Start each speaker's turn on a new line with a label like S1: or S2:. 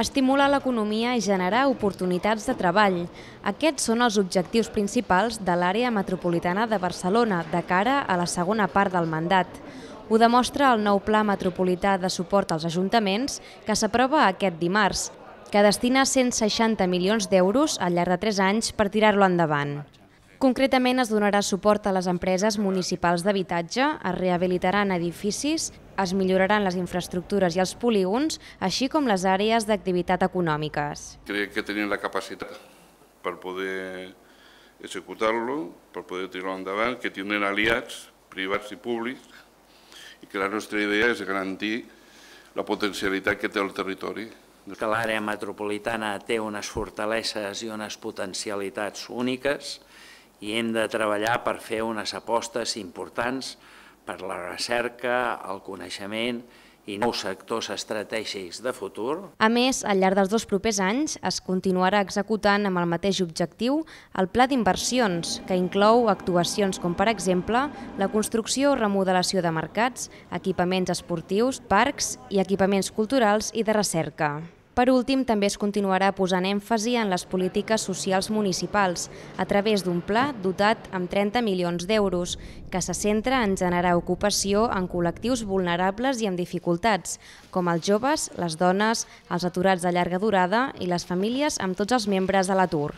S1: estimular l'economia i generar oportunitats de treball. Aquests són els objectius principals de l'àrea metropolitana de Barcelona de cara a la segona part del mandat. Ho demostra el nou Pla Metropolità de Suport als Ajuntaments que s'aprova aquest dimarts, que destina 160 milions d'euros al llarg de 3 anys per tirar-lo endavant. Concretament es donarà suport a les empreses municipals d'habitatge, es rehabilitaran edificis, es milloraran les infraestructures i els polígons, així com les àrees d'activitat econòmiques.
S2: Crec que tenim la capacitat per poder executar-lo, per poder tirar-lo endavant, que tindrem aliats privats i públics, i que la nostra idea és garantir la potencialitat que té el territori que
S3: l'àrea metropolitana té unes fortaleses i unes potencialitats úniques i hem de treballar per fer unes apostes importants per la recerca, el coneixement i nous sectors estratègics de futur.
S1: A més, al llarg dels dos propers anys es continuarà executant amb el mateix objectiu el pla d'inversions, que inclou actuacions com, per exemple, la construcció o remodelació de mercats, equipaments esportius, parcs i equipaments culturals i de recerca. Per últim, també es continuarà posant èmfasi en les polítiques socials municipals a través d'un pla dotat amb 30 milions d'euros que se centra en generar ocupació en col·lectius vulnerables i amb dificultats, com els joves, les dones, els aturats de llarga durada i les famílies amb tots els membres de l'atur.